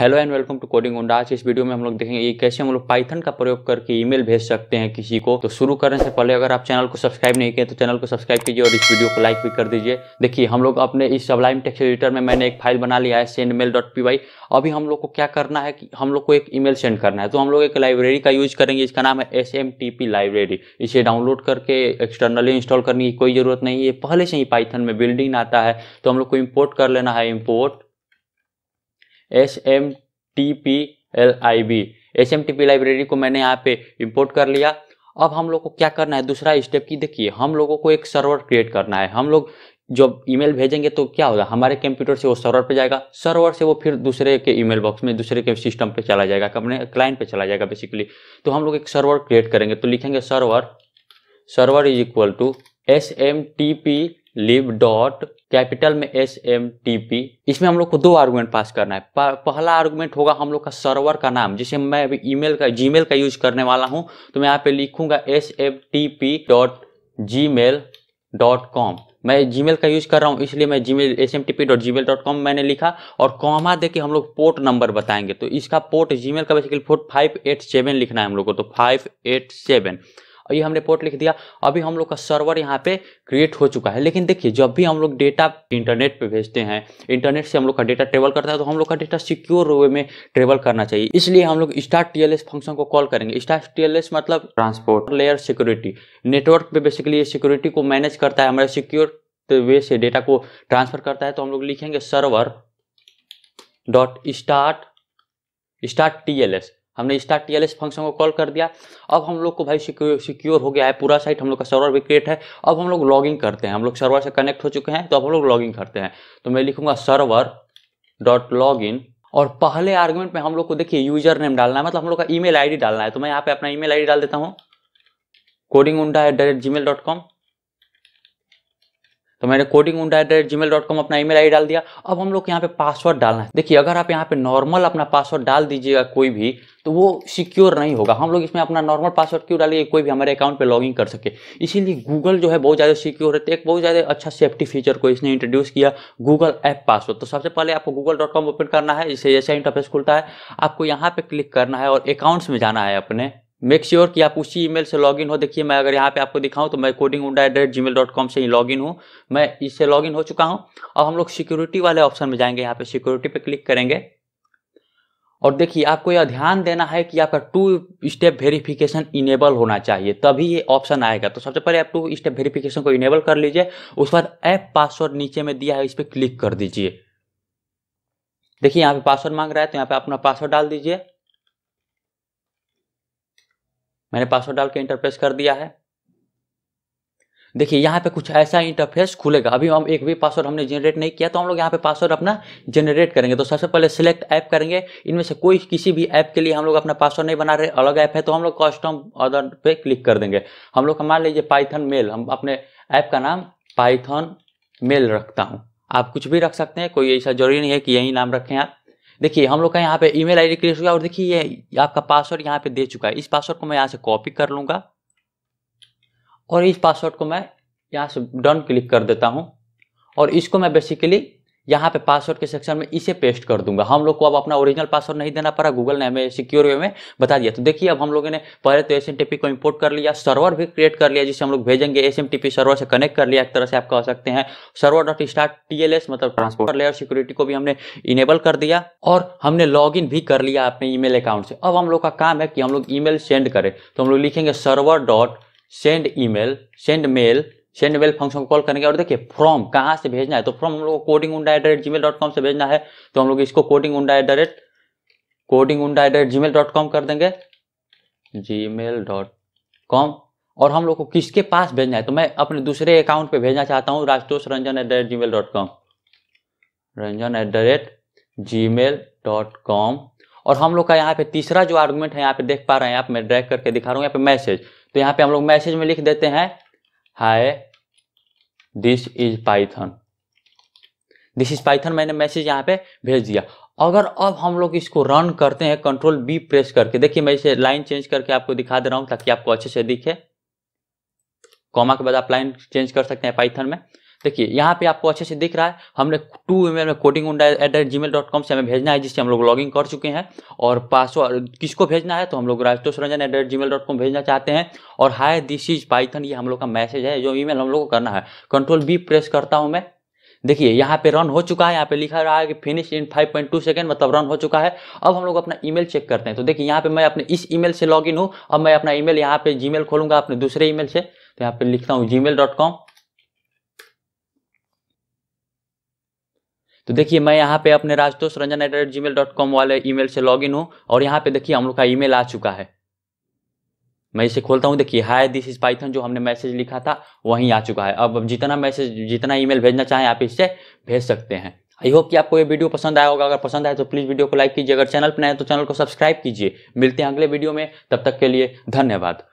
hello and welcome to coding ओंडा आज इस वीडियो में हम लोग देखेंगे ये कैसे हम लोग पाइथन का प्रयोग करके ईमेल भेज सकते हैं किसी को तो शुरू करने से पहले अगर आप चैनल को सब्सक्राइब नहीं किए तो चैनल को सब्सक्राइब कीजिए और इस वीडियो को लाइक भी कर दीजिए देखिए हम लोग अपने इस सबलाइम टेक्स एडिटर में मैंने एक फाइल बना लिया है send mail dot P Y अभी हम लोग को क्या करना है कि हम लोग को एक ई सेंड करना है तो हम लोग एक लाइब्रेरी का यूज करेंगे इसका नाम है S M T P library इसे डाउनलोड करके एक्सटर्नली इंस्टॉल करने की कोई जरूरत नहीं है पहले से ही पाइथन में बिल्डिंग आता है तो हम लोग को इम्पोर्ट कर लेना है import S M T P L I B S M T P library को मैंने यहाँ पे इंपोर्ट कर लिया अब हम लोग को क्या करना है दूसरा स्टेप की देखिए हम लोगों को एक सर्वर क्रिएट करना है हम लोग जब ईमेल भेजेंगे तो क्या होगा हमारे कंप्यूटर से वो सर्वर पे जाएगा सर्वर से वो फिर दूसरे के ईमेल बॉक्स में दूसरे के सिस्टम पे चला जाएगा अपने क्लाइंट पे चला जाएगा बेसिकली तो हम लोग एक सर्वर क्रिएट करेंगे तो लिखेंगे server server is equal to S M T P lib dot capital में एस एम टी पी इसमें हम लोग को दो आर्गूमेंट पास करना है पहला आर्गूमेंट होगा हम लोग का सर्वर का नाम जिसे मैं अभी ईमेल का जीमेल का यूज करने वाला हूं तो मैं यहाँ पे लिखूंगा S M T P dot Gmail dot com मैं जीमेल का यूज कर रहा हूँ इसलिए मैं Gmail S M T P dot Gmail dot com मैंने लिखा और कॉमा दे के हम लोग पोर्ट नंबर बताएंगे तो इसका पोर्ट जीमेल का basically port five eight seven लिखना है हम लोग को तो फाइव एट सेवन और ये हमने पोर्ट लिख दिया अभी हम लोग का सर्वर यहाँ पे क्रिएट हो चुका है लेकिन देखिए जब भी हम लोग डेटा इंटरनेट पे भेजते हैं इंटरनेट से हम लोग का डेटा ट्रेवल करता है तो हम लोग का डेटा सिक्योर वे में ट्रेवल करना चाहिए इसलिए हम लोग स्टार टीएलएस फंक्शन को कॉल करेंगे स्टार टीएलएस मतलब ट्रांसपोर्ट लेयर सिक्योरिटी नेटवर्क पे बेसिकली सिक्योरिटी को मैनेज करता है हमारे सिक्योर वे से डेटा को ट्रांसफर करता है तो हम लोग लिखेंगे server dot start start T हमने स्टार टी फंक्शन को कॉल कर दिया अब हम लोग को भाई सिक्योर सिक्योर हो गया है पूरा साइट हम लोग का सर्वर भी क्रिएट है अब हम लोग लॉगिंग करते हैं हम लोग सर्वर से कनेक्ट हो चुके हैं तो अब हम लोग लॉगिंग करते हैं तो मैं लिखूंगा सर्वर डॉट लॉग इन और पहले आर्गुमेंट में हम लोग को देखिए यूजर नेम डालना है मतलब हम लोग का ईमेल आईडी डालना है तो मैं यहाँ पे अपना ईमेल आईडी डाल देता हूँ कोडिंग उंडा at the rate Gmail dot com तो मैंने कोडिंग उंडा जी मेल डॉट कॉम अपना ईमेल आईडी डाल दिया अब हम लोग यहाँ पे पासवर्ड डालना है देखिए अगर आप यहाँ पे नॉर्मल अपना पासवर्ड डाल दीजिएगा कोई भी तो वो सिक्योर नहीं होगा हम लोग इसमें अपना नॉर्मल पासवर्ड क्यों डालिए कोई भी हमारे अकाउंट पे लॉगिन कर सके इसीलिए गूगल जो है बहुत ज़्यादा सिक्योर है तो एक बहुत ज़्यादा अच्छा सेफ्टी फीचर को इसने इंट्रोड्यूस किया गूगल ऐप पासवर्ड तो सबसे पहले आपको गूगल डॉट कॉम ओपन करना है इसे जैसे इंटरफेस खुलता है आपको यहाँ पे क्लिक करना है और अकाउंट्स में जाना है अपने मेक श्योर sure कि आप उसी ईमेल से लॉगिन हो देखिए मैं अगर यहाँ पे आपको दिखाऊं तो मैं कोडिंग उंडा at rate Gmail dot com से ही लॉगिन हूँ मैं इससे लॉगिन हो चुका हूँ अब हम लोग सिक्योरिटी वाले ऑप्शन में जाएंगे यहाँ पे सिक्योरिटी पे क्लिक करेंगे और देखिए आपको यह ध्यान देना है कि आपका टू स्टेप वेरिफिकेशन इनेबल होना चाहिए तभी ये ऑप्शन आएगा तो सबसे पहले आप टू स्टेप वेरिफिकेशन को इनेबल कर लीजिए उसके बाद ऐप पासवर्ड नीचे में दिया है इस पर क्लिक कर दीजिए देखिए यहाँ पे पासवर्ड मांग रहा है तो यहाँ पे अपना पासवर्ड डाल दीजिए मैंने पासवर्ड डाल के इंटरफेस कर दिया है देखिए यहाँ पे कुछ ऐसा इंटरफेस खुलेगा अभी हम एक भी पासवर्ड हमने जनरेट नहीं किया तो हम लोग यहाँ पे पासवर्ड अपना जनरेट करेंगे तो सबसे पहले सिलेक्ट ऐप करेंगे इनमें से कोई किसी भी ऐप के लिए हम लोग अपना पासवर्ड नहीं बना रहे अलग ऐप है तो हम लोग कस्टम अदर पे क्लिक कर देंगे हम लोग मान लीजिए पाइथन मेल हम अपने ऐप का नाम पाइथन मेल रखता हूँ आप कुछ भी रख सकते हैं कोई ऐसा जरूरी नहीं है कि यही नाम रखें आप देखिए हम लोग का यहाँ पे ईमेल आईडी क्रिएट हुआ और देखिए ये आपका पासवर्ड यहाँ पे दे चुका है इस पासवर्ड को मैं यहाँ से कॉपी कर लूँगा और इस पासवर्ड को मैं यहाँ से डन क्लिक कर देता हूँ और इसको मैं बेसिकली यहाँ पे पासवर्ड के सेक्शन में इसे पेस्ट कर दूंगा हम लोग को अब अपना ओरिजिनल पासवर्ड नहीं देना पड़ा गूगल ने हमें सिक्योर वे में बता दिया तो देखिए अब हम लोगों ने पहले तो एस को इम्पोर्ट कर लिया सर्वर भी क्रिएट कर लिया जिसे हम लोग भेजेंगे एस सर्वर से कनेक्ट कर लिया एक तरह से आप कह सकते हैं सर्वर डॉट स्टार्ट टी मतलब ट्रांसपोर्ट लेयर सिक्योरिटी को भी हमने इनेबल कर दिया और हमने लॉग भी कर लिया अपने ईमेल अकाउंट से अब हम लोग का काम है कि हम लोग मेल सेंड करें तो हम लोग लिखेंगे server dot send mail send mail send mail function को कॉल करेंगे और देखिए फ्रॉम कहाँ से भेजना है तो फ्रॉम हम लोग को कोडिंग उंडा एट रेट जी से भेजना है तो हम लोग इसको कोडिंग उंडा एट रेट कोडिंग उंडा एट रेट जी कर देंगे जी और हम लोग को किसके पास भेजना है तो मैं अपने दूसरे अकाउंट पे भेजना चाहता हूँ Rajtosh Ranjan at the rate Gmail dot com Ranjan at the rate Gmail dot com और हम लोग का यहाँ पे तीसरा जो आर्गुमेंट है यहाँ पे देख पा रहे हैं आप मैं ड्रैग करके दिखा रहा हूँ यहाँ पे मैसेज तो यहाँ पे हम लोग मैसेज में लिख देते हैं hi this is Python this is Python मैंने मैसेज यहाँ पे भेज दिया अगर अब हम लोग इसको रन करते हैं कंट्रोल बी प्रेस करके देखिए मैं इसे लाइन चेंज करके आपको दिखा दे रहा हूं ताकि आपको अच्छे से दिखे कॉमा के बाद आप लाइन चेंज कर सकते हैं पाइथन में देखिए यहाँ पे आपको अच्छे से दिख रहा है हमने टू ईमेल में coding at Gmail dot com से हमें भेजना है जिससे हम लोग लॉगिन कर चुके हैं और पासवर्ड किसको भेजना है तो हम लोग Rajtosh Ranjan at Gmail dot com भेजना चाहते हैं और हाई दिस इज पाइथन ये हम लोग का मैसेज है जो ईमेल हम लोग को करना है कंट्रोल बी प्रेस करता हूँ मैं देखिए यहाँ पे रन हो चुका है यहाँ पे लिखा रहा है कि फिनिश इन 5.2 पॉइंट सेकेंड मतलब रन हो चुका है अब हम लोग अपना ईमेल चेक करते हैं तो देखिए यहाँ पे मैं अपने इस ईमेल से लॉगिन हूँ अब मैं अपना ईमेल यहाँ पे जीमेल खोलूंगा अपने दूसरे ईमेल से तो यहाँ पे लिखता हूँ जी मेल डॉट कॉम तो देखिए मैं यहाँ पे अपने Rajtosh Ranjan at Gmail dot com वाले ईमेल से लॉगिन हूँ और यहाँ पे देखिए हम लोग का ईमेल आ चुका है मैं इसे खोलता हूँ देखिए हाय दिस इज पाइथन जो हमने मैसेज लिखा था वहीं आ चुका है अब जितना मैसेज जितना ईमेल भेजना चाहें आप इससे भेज सकते हैं आई होप कि आपको ये वीडियो पसंद आया होगा अगर पसंद आए तो प्लीज़ वीडियो को लाइक कीजिए अगर चैनल पर नए तो चैनल को सब्सक्राइब कीजिए मिलते हैं अगले वीडियो में तब तक के लिए धन्यवाद